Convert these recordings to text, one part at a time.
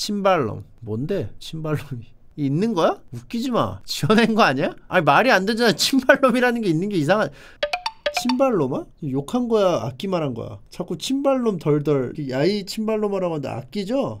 신발놈 뭔데 신발놈이 있는 거야? 웃기지 마 지어낸 거 아니야? 아니 말이 안 되잖아 신발놈이라는 게 있는 게 이상한 침발놈아 욕한 거야 악기 말한 거야 자꾸 침발놈 덜덜 야이 침발놈마라고 하는데 악기죠?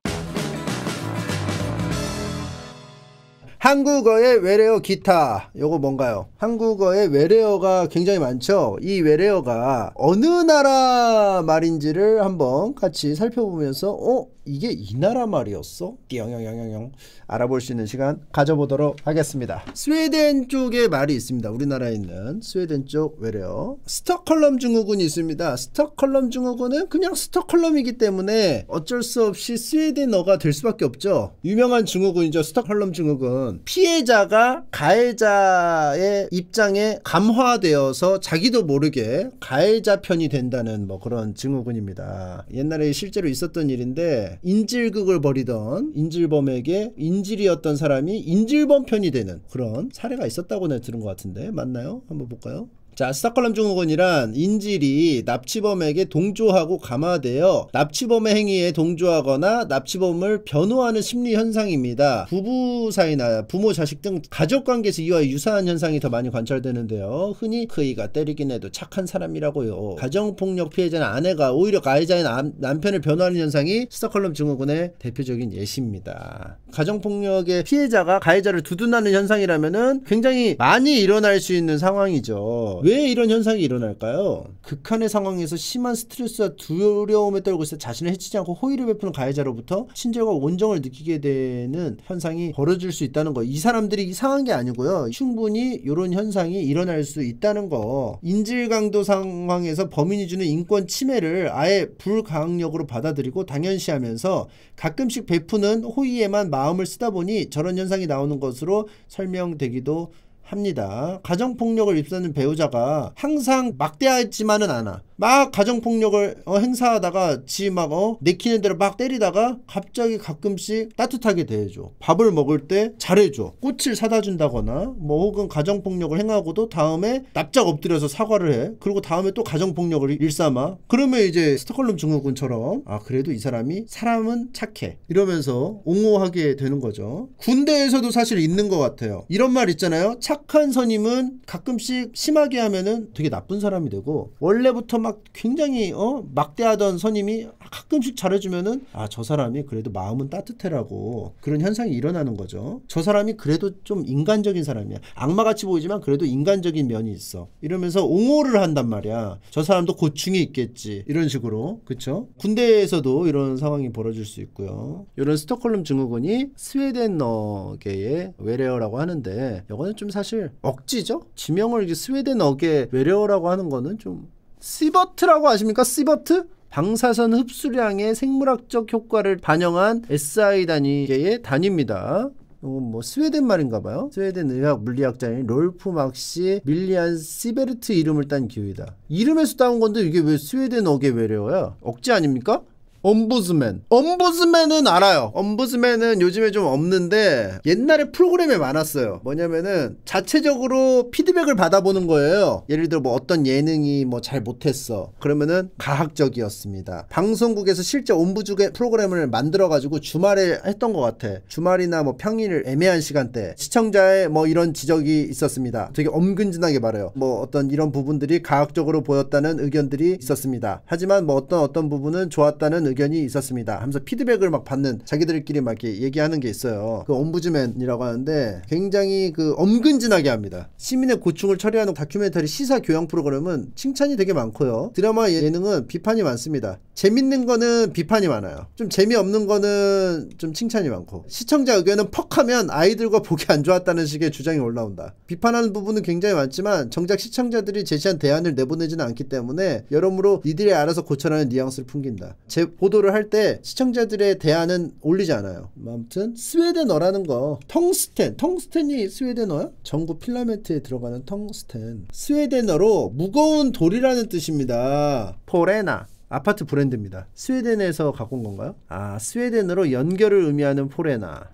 한국어의 외래어 기타 요거 뭔가요? 한국어의 외래어가 굉장히 많죠 이 외래어가 어느 나라 말인지를 한번 같이 살펴보면서 어? 이게 이 나라 말이었어? 영영영영영 알아볼 수 있는 시간 가져보도록 하겠습니다. 스웨덴 쪽에 말이 있습니다. 우리나라에 있는 스웨덴 쪽 외래어 스톡홀럼 증후군이 있습니다. 스톡홀럼 증후군은 그냥 스톡홀럼이기 때문에 어쩔 수 없이 스웨덴어가 될 수밖에 없죠. 유명한 증후군이죠. 스톡홀럼 증후군. 피해자가 가해자의 입장에 감화되어서 자기도 모르게 가해자 편이 된다는 뭐 그런 증후군입니다. 옛날에 실제로 있었던 일인데 인질극을 벌이던 인질범에게 인질이었던 사람이 인질범 편이 되는 그런 사례가 있었다고 내 들은 것 같은데 맞나요? 한번 볼까요? 자, 스타홀럼 증후군이란 인질이 납치범에게 동조하고 감화되어 납치범의 행위에 동조하거나 납치범을 변호하는 심리 현상입니다. 부부 사이나 부모 자식 등 가족 관계에서 이와 유사한 현상이 더 많이 관찰되는데요. 흔히 그이가 때리긴 해도 착한 사람이라고요. 가정폭력 피해자는 아내가 오히려 가해자인 남, 편을 변호하는 현상이 스타홀럼 증후군의 대표적인 예시입니다. 가정폭력의 피해자가 가해자를 두둔하는 현상이라면은 굉장히 많이 일어날 수 있는 상황이죠. 왜 이런 현상이 일어날까요? 극한의 상황에서 심한 스트레스와 두려움에 떨고 있어 자신을 해치지 않고 호의를 베푸는 가해자로부터 친절과 온정을 느끼게 되는 현상이 벌어질 수 있다는 거. 이 사람들이 이상한 게 아니고요. 충분히 이런 현상이 일어날 수 있다는 거. 인질강도 상황에서 범인이 주는 인권 침해를 아예 불강력으로 받아들이고 당연시하면서 가끔씩 베푸는 호의에만 마 마음을 쓰다 보니 저런 현상이 나오는 것으로 설명되기도 합니다. 가정폭력을 입수하는 배우자가 항상 막대하지만은 않아. 막 가정폭력을 어, 행사하다가 지막 어, 내키는 대로 막 때리다가 갑자기 가끔씩 따뜻하게 대해줘. 밥을 먹을 때 잘해줘. 꽃을 사다 준다거나 뭐 혹은 가정폭력을 행하고도 다음에 납작 엎드려서 사과를 해. 그리고 다음에 또 가정폭력을 일삼아. 그러면 이제 스톡홀름 증후군처럼 아 그래도 이 사람이 사람은 착해. 이러면서 옹호하게 되는 거죠. 군대에서도 사실 있는 것 같아요. 이런 말 있잖아요. 착한 선임은 가끔씩 심하게 하면은 되게 나쁜 사람이 되고 원래부터 막막 굉장히 어 막대하던 선임이 가끔씩 잘해주면은 아 저 사람이 그래도 마음은 따뜻해라고 그런 현상이 일어나는 거죠. 저 사람이 그래도 좀 인간적인 사람이야. 악마같이 보이지만 그래도 인간적인 면이 있어. 이러면서 옹호를 한단 말이야. 저 사람도 고충이 있겠지. 이런 식으로 그쵸? 군대에서도 이런 상황이 벌어질 수 있고요. 이런 스톡홀름 증후군이 스웨덴어계의 외래어라고 하는데 이거는 좀 사실 억지죠. 지명을 스웨덴어계 외래어라고 하는 거는 좀 시버트라고 아십니까? 시버트? 방사선 흡수량의 생물학적 효과를 반영한 SI 단위의 단위입니다. 이건 뭐 스웨덴 말인가 봐요. 스웨덴 의학 물리학자인 롤프 막시 밀리안 시베르트 이름을 딴 기후이다. 이름에서 따온 건데 이게 왜 스웨덴 어게 외래어야? 억지 아닙니까? 엄부즈맨. 엄부즈맨은 알아요. 엄부즈맨은 요즘에 좀 없는데 옛날에 프로그램에 많았어요. 뭐냐면은 자체적으로 피드백을 받아보는 거예요. 예를 들어 뭐 어떤 예능이 뭐 잘 못했어. 그러면은 가학적이었습니다. 방송국에서 실제 엄부즈의 프로그램을 만들어가지고 주말에 했던 것 같아. 주말이나 뭐 평일 애매한 시간대 시청자의 뭐 이런 지적이 있었습니다. 되게 엄근진하게 말해요. 뭐 어떤 이런 부분들이 가학적으로 보였다는 의견들이 있었습니다. 하지만 뭐 어떤 어떤 부분은 좋았다는 의견이 있었습니다. 하면서 피드백을 막 받는 자기들끼리 막 이렇게 얘기하는 게 있어요. 그 옴부즈맨이라고 하는데 굉장히 그 엄근진하게 합니다. 시민의 고충을 처리하는 다큐멘터리 시사 교양 프로그램은 칭찬이 되게 많고요. 드라마 예능은 비판이 많습니다. 재밌는 거는 비판이 많아요. 좀 재미없는 거는 좀 칭찬이 많고 시청자 의견은 퍽하면 아이들과 보기 안 좋았다는 식의 주장이 올라온다. 비판하는 부분은 굉장히 많지만 정작 시청자들이 제시한 대안을 내보내지는 않기 때문에 여러모로 니들이 알아서 고쳐라는 뉘앙스를 풍긴다. 제, 보도를 할 때 시청자들의 대안은 올리지 않아요. 아무튼 스웨덴어라는 거 텅스텐 텅스텐이 스웨덴어야? 전구 필라멘트에 들어가는 텅스텐 스웨덴어로 무거운 돌이라는 뜻입니다. 포레나 아파트 브랜드입니다. 스웨덴에서 갖고 온 건가요? 아 스웨덴으로 연결을 의미하는 포레나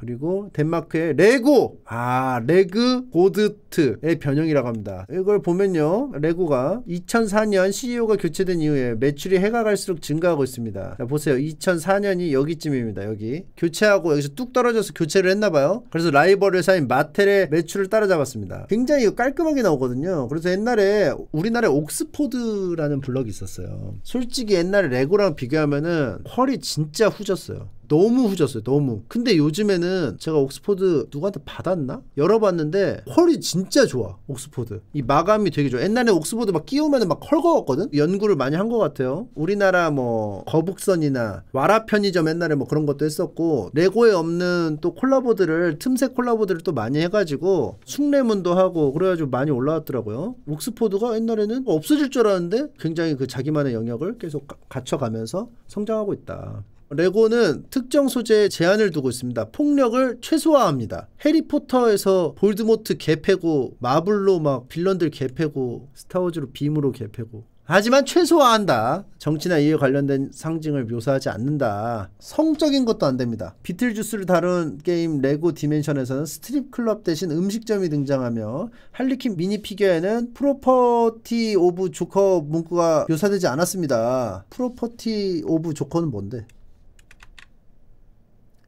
그리고 덴마크의 레고 아 레그 고드트의 변형이라고 합니다 이걸 보면요 레고가 2004년 CEO가 교체된 이후에 매출이 해가 갈수록 증가하고 있습니다 자 보세요 2004년이 여기쯤입니다 여기 교체하고 여기서 뚝 떨어져서 교체를 했나봐요 그래서 라이벌회 사인 마텔의 매출을 따라잡았습니다 굉장히 깔끔하게 나오거든요 그래서 옛날에 우리나라에 옥스포드라는 블럭이 있었어요 솔직히 옛날에 레고랑 비교하면은 퀄이 진짜 후졌어요 너무 후졌어요. 너무. 근데 요즘에는 제가 옥스포드 누구한테 받았나? 열어봤는데 퀄이 진짜 좋아. 옥스포드. 이 마감이 되게 좋아. 옛날에 옥스포드 막 끼우면 막 헐거웠거든? 연구를 많이 한 것 같아요. 우리나라 뭐 거북선이나 와라 편의점 옛날에 뭐 그런 것도 했었고 레고에 없는 또 콜라보들을 틈새 콜라보들을 또 많이 해가지고 숭례문도 하고 그래가지고 많이 올라왔더라고요. 옥스포드가 옛날에는 없어질 줄 알았는데 굉장히 그 자기만의 영역을 계속 가, 갖춰가면서 성장하고 있다. 레고는 특정 소재에 제한을 두고 있습니다. 폭력을 최소화합니다. 해리포터에서 볼드모트 개패고 마블로 막 빌런들 개패고 스타워즈로 빔으로 개패고 하지만 최소화한다. 정치나 이에 관련된 상징을 묘사하지 않는다. 성적인 것도 안 됩니다. 비틀주스를 다룬 게임 레고 디멘션에서는 스트립 클럽 대신 음식점이 등장하며 할리퀸 미니 피규어에는 프로퍼티 오브 조커 문구가 묘사되지 않았습니다. 프로퍼티 오브 조커는 뭔데?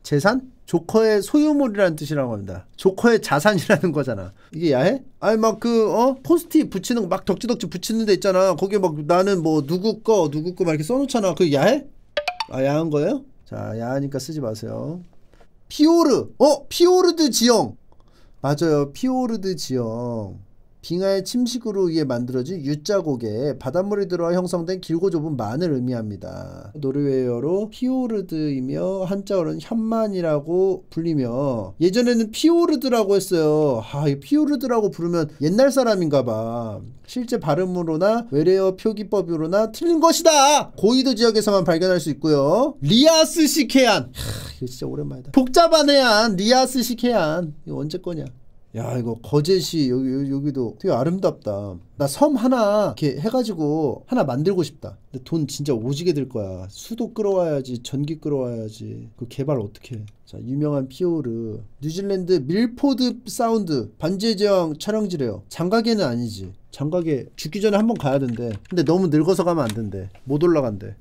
재산? 조커의 소유물이라는 뜻이라고 합니다. 조커의 자산이라는 거잖아. 이게 야해? 아니 막 그 어? 포스트잇 붙이는 거 막 덕지덕지 붙이는 데 있잖아. 거기에 막 나는 뭐 누구 거 누구 거 막 이렇게 써놓잖아. 그 야해? 아 야한 거예요? 자 야하니까 쓰지 마세요. 피오르! 어? 피오르드 지형! 맞아요. 피오르드 지형. 빙하의 침식으로 의해 만들어진 U자곡에 바닷물이 들어 와 형성된 길고 좁은 만을 의미합니다. 노르웨이어로 피오르드이며 한자어는 현만이라고 불리며 예전에는 피오르드라고 했어요. 아, 이 피오르드라고 부르면 옛날 사람인가 봐. 실제 발음으로나 외래어 표기법으로나 틀린 것이다. 고이도 지역에서만 발견할 수 있고요. 리아스식 해안. 이거 진짜 오랜만이다. 복잡한 해안, 리아스식 해안. 이거 언제 거냐? 야 이거 거제시 여기 여기도 되게 아름답다. 나 섬 하나 이렇게 해가지고 하나 만들고 싶다. 근데 돈 진짜 오지게 들 거야. 수도 끌어와야지, 전기 끌어와야지. 그 개발 어떻게? 해. 자 유명한 피오르 뉴질랜드 밀포드 사운드 반지의 제왕 촬영지래요. 장가계는 아니지. 장가계 죽기 전에 한 번 가야 된대. 근데 너무 늙어서 가면 안 된대. 못 올라간대.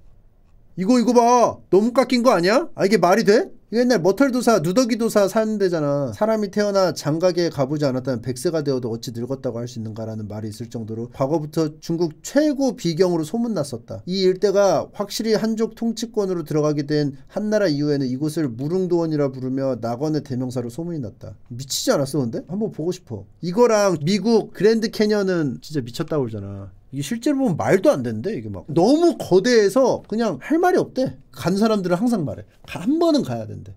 이거 이거 봐 너무 깎인 거 아니야? 아 이게 말이 돼? 옛날 머털도사 누더기도사 사는 데잖아 사람이 태어나 장가계에 가보지 않았다면 백세가 되어도 어찌 늙었다고 할 수 있는가라는 말이 있을 정도로 과거부터 중국 최고 비경으로 소문났었다 이 일대가 확실히 한족 통치권으로 들어가게 된 한나라 이후에는 이곳을 무릉도원이라 부르며 낙원의 대명사로 소문이 났다 미치지 않았어 근데? 한번 보고 싶어 이거랑 미국 그랜드 캐년은 진짜 미쳤다고 그러잖아 이게 실제로 보면 말도 안 되는데 이게 막 너무 거대해서 그냥 할 말이 없대. 간 사람들은 항상 말해. 한 번은 가야 된대.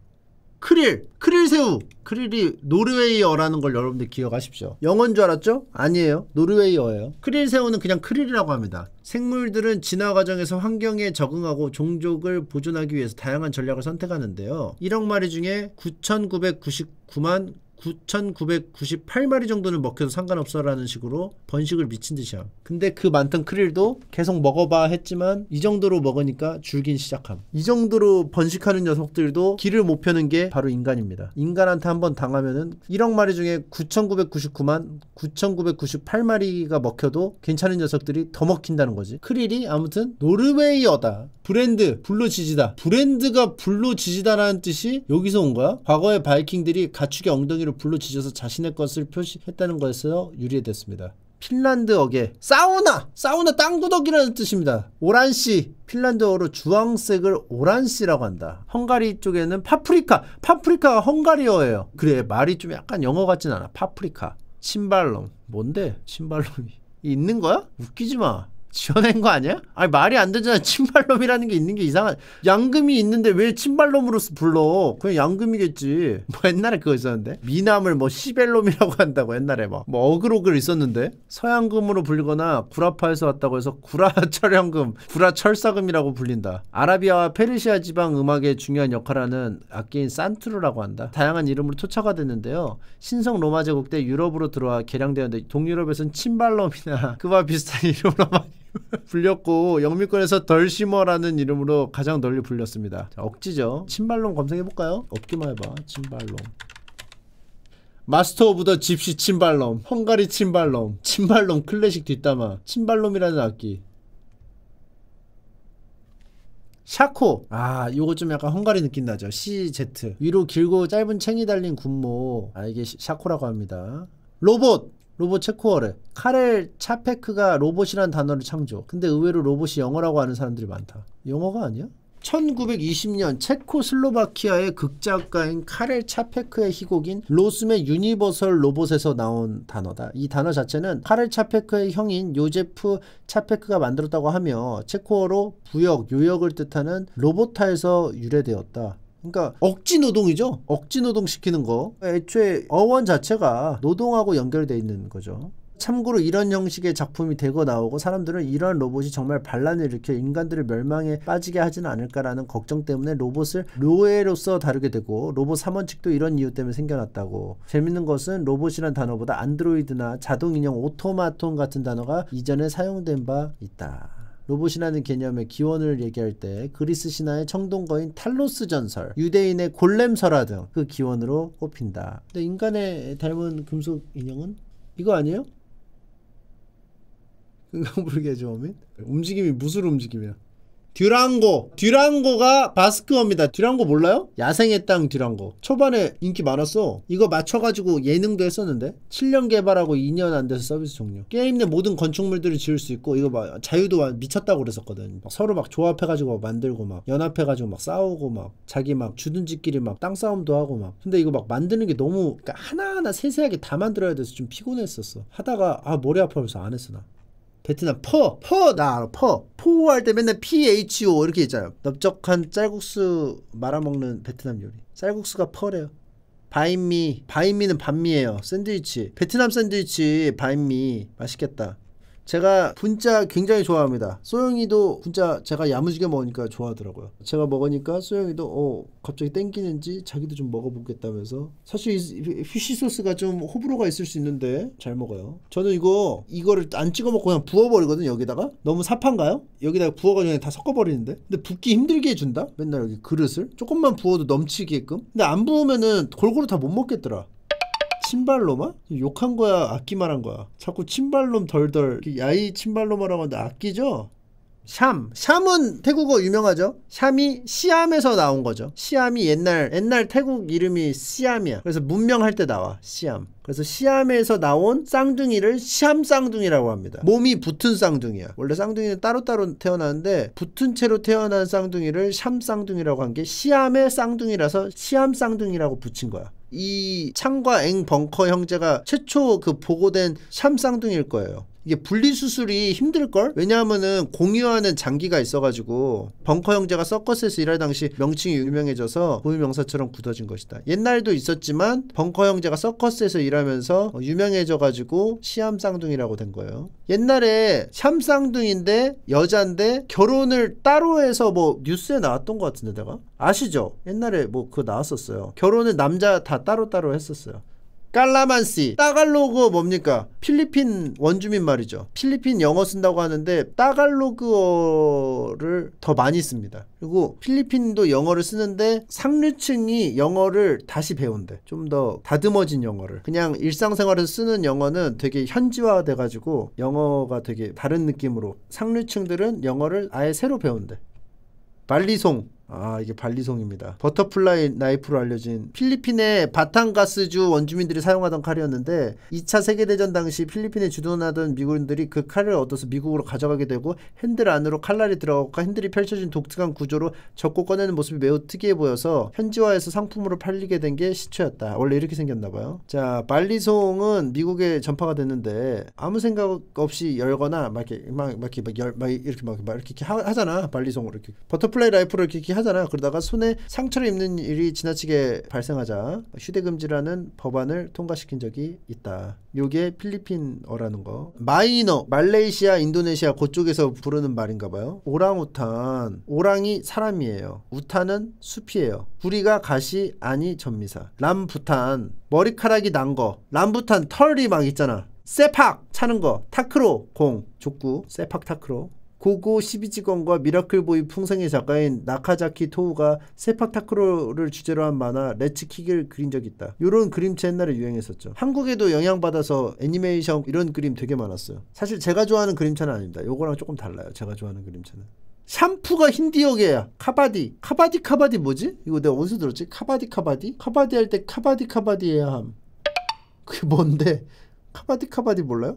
크릴, 크릴 새우. 크릴이 노르웨이어라는 걸 여러분들 기억하십시오. 영어인 줄 알았죠? 아니에요. 노르웨이어예요. 크릴 새우는 그냥 크릴이라고 합니다. 생물들은 진화 과정에서 환경에 적응하고 종족을 보존하기 위해서 다양한 전략을 선택하는데요. 1억 마리 중에 9,999만 9,998마리 정도는 먹혀도 상관없어라는 식으로 번식을 미친 듯이 함. 근데 그 많던 크릴도 계속 먹어봐 했지만 이 정도로 먹으니까 줄긴 시작함. 이 정도로 번식하는 녀석들도 길을 못 펴는 게 바로 인간입니다. 인간한테 한번 당하면은 1억 마리 중에 9,999만 9,998마리가 먹혀도 괜찮은 녀석들이 더 먹힌다는 거지. 크릴이 아무튼 노르웨이어다. 브랜드 불로지지다. 브랜드가 불로지지다라는 뜻이 여기서 온 거야. 과거의 바이킹들이 가축의 엉덩이를 핀란드를 불러 지져서 자신의 것을 표시했다는 것에서 유래됐습니다. 핀란드어계 사우나! 사우나 땅구덕이라는 뜻입니다. 오란시 핀란드어로 주황색을 오란시라고 한다. 헝가리 쪽에는 파프리카! 파프리카가 헝가리어예요. 그래 말이 좀 약간 영어 같진 않아. 파프리카. 신발롬. 뭔데? 신발롬이. 있는 거야? 웃기지 마. 지어낸 거 아니야? 아니 말이 안 되잖아. 친발놈이라는 게 있는 게 이상한. 양금이 있는데 왜친발놈으로 불러? 그냥 양금이겠지. 뭐 옛날에 그거 있었는데 미남을 뭐 시벨놈이라고 한다고 옛날에 막 뭐 어그로글 있었는데 서양금으로 불리거나 구라파에서 왔다고 해서 구라철형금 구라철사금이라고 불린다. 아라비아와 페르시아 지방 음악의 중요한 역할하는 악기인 산트루라고 한다. 다양한 이름으로 토착화 됐는데요. 신성 로마 제국 때 유럽으로 들어와 개량되었는데 동유럽에선 친발놈이나 그와 비슷한 이름으로 막 불렸고 영미권에서 덜심어라는 이름으로 가장 널리 불렸습니다. 자, 억지죠. 침발롱 검색해볼까요? 없기만 해봐. 침발롱. 마스터 오브 더 집시 침발롬, 헝가리 침발롬, 침발롬 클래식 뒷담화, 침발롬이라는 악기. 샤코 아 요거 좀 약간 헝가리 느낌 나죠 CZ 위로 길고 짧은 챙이 달린 군모 아 이게 샤코라고 합니다 로봇 로봇 체코어를 카렐 차페크가 로봇이란 단어를 창조. 근데 의외로 로봇이 영어라고 하는 사람들이 많다. 영어가 아니야? 1920년 체코슬로바키아의 극작가인 카렐 차페크의 희곡인 로스맨 유니버설 로봇에서 나온 단어다. 이 단어 자체는 카렐 차페크의 형인 요제프 차페크가 만들었다고 하며 체코어로 부역, 요역을 뜻하는 로보타에서 유래되었다. 그러니까 억지 노동이죠. 억지 노동 시키는 거. 애초에 어원 자체가 노동하고 연결돼 있는 거죠. 참고로 이런 형식의 작품이 되고 나오고 사람들은 이러한 로봇이 정말 반란을 일으켜 인간들을 멸망에 빠지게 하지는 않을까라는 걱정 때문에 로봇을 로에로서 다루게 되고 로봇 3원칙도 이런 이유 때문에 생겨났다고 재밌는 것은 로봇이란 단어보다 안드로이드나 자동인형 오토마톤 같은 단어가 이전에 사용된 바 있다. 로봇이라는 개념의 기원을 얘기할 때 그리스 신화의 청동거인 탈로스 전설, 유대인의 골렘설화 등 그 기원으로 꼽힌다. 근데 인간의 닮은 금속 인형은 이거 아니에요? 금강 부르게 어민? 움직임이 무슨 움직임이야? 듀랑고. 듀랑고가 바스크어입니다. 듀랑고 몰라요? 야생의 땅 듀랑고. 초반에 인기 많았어. 이거 맞춰가지고 예능도 했었는데. 7년 개발하고 2년 안 돼서 서비스 종료. 게임 내 모든 건축물들을 지을 수 있고 이거 막 자유도 미쳤다고 그랬었거든. 막 서로 막 조합해가지고 막 만들고 막 연합해가지고 막 싸우고 막 자기 막 주둔지끼리 막 땅 싸움도 하고 막. 근데 이거 막 만드는 게 너무 그러니까 하나하나 세세하게 다 만들어야 돼서 좀 피곤했었어. 하다가 아 머리 아파서 안 했어 나. 베트남 퍼, 퍼, 나 알아, 퍼. 포할때 맨날 PHO 이렇게 있잖아요. 넓적한 쌀국수 말아먹는 베트남 요리. 쌀국수가 퍼래요. 바인미, 바인미는 반미예요. 샌드위치. 베트남 샌드위치, 바인미. 맛있겠다. 제가 분짜 굉장히 좋아합니다. 소영이도 분짜 제가 야무지게 먹으니까 좋아하더라고요. 제가 먹으니까 소영이도 어 갑자기 땡기는지 자기도 좀 먹어보겠다면서 사실 휘시 소스가 좀 호불호가 있을 수 있는데 잘 먹어요. 저는 이거 이거를 안 찍어 먹고 그냥 부어버리거든 여기다가 너무 삽판가요 여기다가 부어가지고 그냥 다 섞어버리는데 근데 붓기 힘들게 해준다. 맨날 여기 그릇을 조금만 부어도 넘치게끔. 근데 안 부으면은 골고루 다 못 먹겠더라. 친발로마? 욕한 거야? 악기 말한 거야? 자꾸 친발롬 덜덜 야이 친발로마라고 하는데 악기죠? 샴. 샴은 태국어 유명하죠? 샴이 시암에서 나온 거죠. 시암이 옛날 옛날 태국 이름이 시암이야. 그래서 문명할 때 나와. 시암. 그래서 시암에서 나온 쌍둥이를 시암 쌍둥이라고 합니다. 몸이 붙은 쌍둥이야. 원래 쌍둥이는 따로따로 태어나는데 붙은 채로 태어난 쌍둥이를 샴 쌍둥이라고 한 게 시암의 쌍둥이라서 시암 쌍둥이라고 붙인 거야. 이 창과 앵 벙커 형제가 최초 그 보고된 샴 쌍둥이일 거예요. 이게 분리수술이 힘들걸? 왜냐하면은 공유하는 장기가 있어가지고 벙커 형제가 서커스에서 일할 당시 명칭이 유명해져서 고유명사처럼 굳어진 것이다. 옛날도 있었지만 벙커 형제가 서커스에서 일하면서 유명해져가지고 시암쌍둥이라고 된 거예요. 옛날에 샴쌍둥인데 여잔데 결혼을 따로 해서 뭐 뉴스에 나왔던 것 같은데 내가 아시죠? 옛날에 뭐 그거 나왔었어요. 결혼은 남자 다 따로따로 했었어요. 깔라만시 따갈로그 뭡니까 필리핀 원주민 말이죠 필리핀 영어 쓴다고 하는데 따갈로그어를 더 많이 씁니다 그리고 필리핀도 영어를 쓰는데 상류층이 영어를 다시 배운대 좀 더 다듬어진 영어를 그냥 일상생활에서 쓰는 영어는 되게 현지화 돼가지고 영어가 되게 다른 느낌으로 상류층들은 영어를 아예 새로 배운대 발리송 아 이게 발리송입니다. 버터플라이 나이프로 알려진 필리핀의 바탕가스주 원주민들이 사용하던 칼이었는데 2차 세계대전 당시 필리핀에 주둔하던 미군들이 그 칼을 얻어서 미국으로 가져가게 되고 핸들 안으로 칼날이 들어가 고 핸들이 펼쳐진 독특한 구조로 적고 꺼내는 모습이 매우 특이해 보여서 현지화해서 상품으로 팔리게 된 게 시초였다. 원래 이렇게 생겼나봐요. 자 발리송은 미국에 전파가 됐는데 아무 생각 없이 열거나 막 이렇게 막, 막 이렇게 막, 막 이렇게 막, 막 이렇게 하, 잖아 발리송으로 이렇게 버터플라이 라이프를 이렇게 하잖아요. 그러다가 손에 상처를 입는 일이 지나치게 발생하자 휴대 금지라는 법안을 통과시킨 적이 있다. 요게 필리핀어라는 거. 마이너, 말레이시아, 인도네시아 그쪽에서 부르는 말인가 봐요. 오랑우탄. 오랑이 사람이에요. 우탄은 숲이에요. 구리가 가시, 아니 전미사. 람부탄. 머리카락이 난 거. 람부탄 털이 막 있잖아. 세팍 차는 거. 타크로 공. 족구. 세팍 타크로. 고고 12직원과 미라클보이 풍생의 작가인 나카자키 토우가 세파타크로를 주제로 한 만화 레츠킥을 그린 적이 있다. 요런 그림체 옛날에 유행했었죠. 한국에도 영향받아서 애니메이션 이런 그림 되게 많았어요. 사실 제가 좋아하는 그림체는 아닙니다. 요거랑 조금 달라요. 제가 좋아하는 그림체는. 샴푸가 힌디어계야. 카바디. 카바디 카바디 뭐지? 이거 내가 어디서 들었지? 카바디 카바디? 카바디 할 때 카바디 카바디 해야 함. 그게 뭔데? 카바디 카바디 몰라요?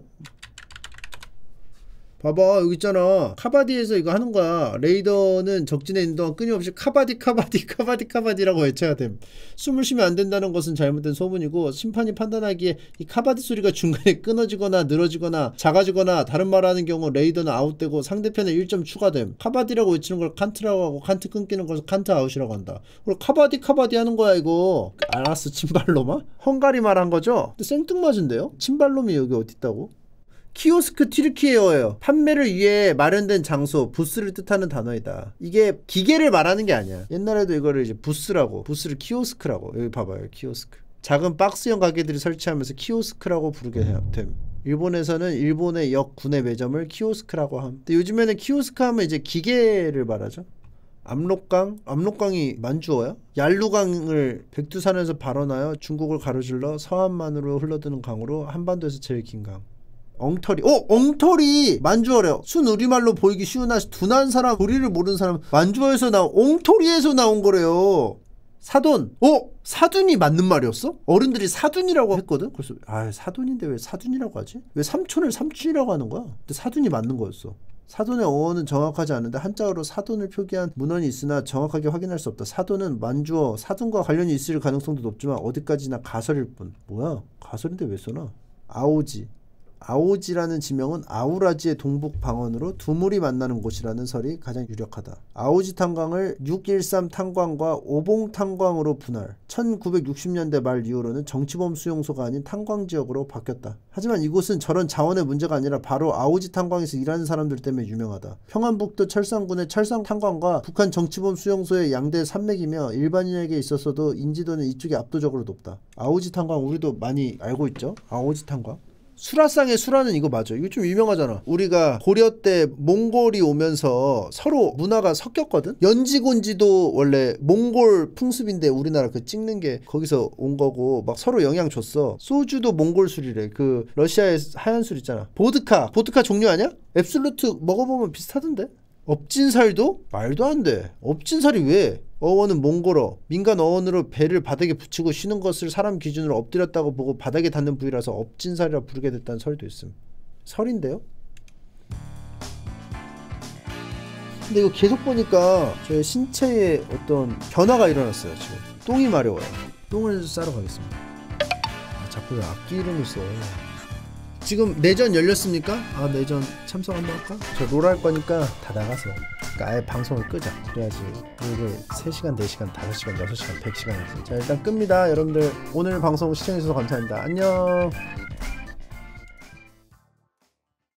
봐봐 여기 있잖아 카바디에서 이거 하는 거야 레이더는 적진에 있는 동안 끊임없이 카바디 카바디 카바디 카바디라고 외쳐야 됨 숨을 쉬면 안 된다는 것은 잘못된 소문이고 심판이 판단하기에 이 카바디 소리가 중간에 끊어지거나 늘어지거나 작아지거나 다른 말하는 경우 레이더는 아웃되고 상대편에 1점 추가됨 카바디라고 외치는 걸 칸트라고 하고 칸트 끊기는 것을 칸트 아웃이라고 한다 그리 카바디 카바디 하는 거야 이거 알았어 침발로마 헝가리 말한 거죠? 근데 생뚱맞은데요? 침발롬이 여기 어딨다고 키오스크 튀르키에어예요 판매를 위해 마련된 장소, 부스를 뜻하는 단어이다. 이게 기계를 말하는 게 아니야. 옛날에도 이거를 이제 부스라고, 부스를 키오스크라고. 여기 봐봐요, 키오스크. 작은 박스형 가게들이 설치하면서 키오스크라고 부르게 됨. 일본에서는 일본의 역 군의 매점을 키오스크라고 함. 근데 요즘에는 키오스크 하면 이제 기계를 말하죠. 압록강, 압록강이 만주어야? 얄루강을 백두산에서 발원하여 중국을 가로질러 서한만으로 흘러드는 강으로 한반도에서 제일 긴 강. 엉터리 어 엉터리 만주어래요 순 우리말로 보이기 쉬우나 둔한 사람 우리를 모르는 사람 만주어에서 나온 엉터리에서 나온 거래요 사돈 어 사둔이 맞는 말이었어? 어른들이 사둔이라고 했거든? 그래서 아 사돈인데 왜 사둔이라고 하지? 왜 삼촌을 삼촌이라고 하는 거야? 근데 사둔이 맞는 거였어 사돈의 어원은 정확하지 않은데 한자어로 사돈을 표기한 문헌이 있으나 정확하게 확인할 수 없다. 사돈은 만주어 사돈과 관련이 있을 가능성도 높지만 어디까지나 가설일 뿐. 뭐야? 가설인데 왜 써나? 아오지 아오지라는 지명은 아우라지의 동북 방언으로 두물이 만나는 곳이라는 설이 가장 유력하다. 아오지 탄광을 613 탄광과 오봉 탄광으로 분할. 1960년대 말 이후로는 정치범 수용소가 아닌 탄광 지역으로 바뀌었다. 하지만 이곳은 저런 자원의 문제가 아니라 바로 아오지 탄광에서 일하는 사람들 때문에 유명하다. 평안북도 철산군의 철산 탄광과 북한 정치범 수용소의 양대 산맥이며 일반인에게 있어서도 인지도는 이쪽이 압도적으로 높다. 아오지 탄광 우리도 많이 알고 있죠? 아오지 탄광. 수라상의 수라는 이거 맞아. 이거 좀 유명하잖아. 우리가 고려 때 몽골이 오면서 서로 문화가 섞였거든. 연지곤지도 원래 몽골 풍습인데 우리나라 그 찍는 게 거기서 온 거고 막 서로 영향 줬어. 소주도 몽골 술이래. 그 러시아의 하얀 술 있잖아. 보드카. 보드카 종류 아니야? 앱솔루트 먹어보면 비슷하던데. 업진살도 말도 안 돼. 업진살이 왜? 어원은 몽골어, 민간 어원으로 배를 바닥에 붙이고 쉬는 것을 사람 기준으로 엎드렸다고 보고 바닥에 닿는 부위라서 엎진살이라 부르게 됐다는 설도 있음. 설인데요? 근데 이거 계속 보니까 저의 신체에 어떤 변화가 일어났어요, 지금. 똥이 마려워요. 똥을 싸러 가겠습니다. 아, 자꾸 악기 이름을 써. 지금 내전 열렸습니까? 아, 내전 참석 한번 할까? 저롤할 거니까 다 나가세요. 그러니까 아예 방송을 끄자 그래야지 이게 3시간, 4시간, 5시간, 6시간, 100시간이지 자 일단 끕니다 여러분들 오늘 방송 시청해주셔서 감사합니다 안녕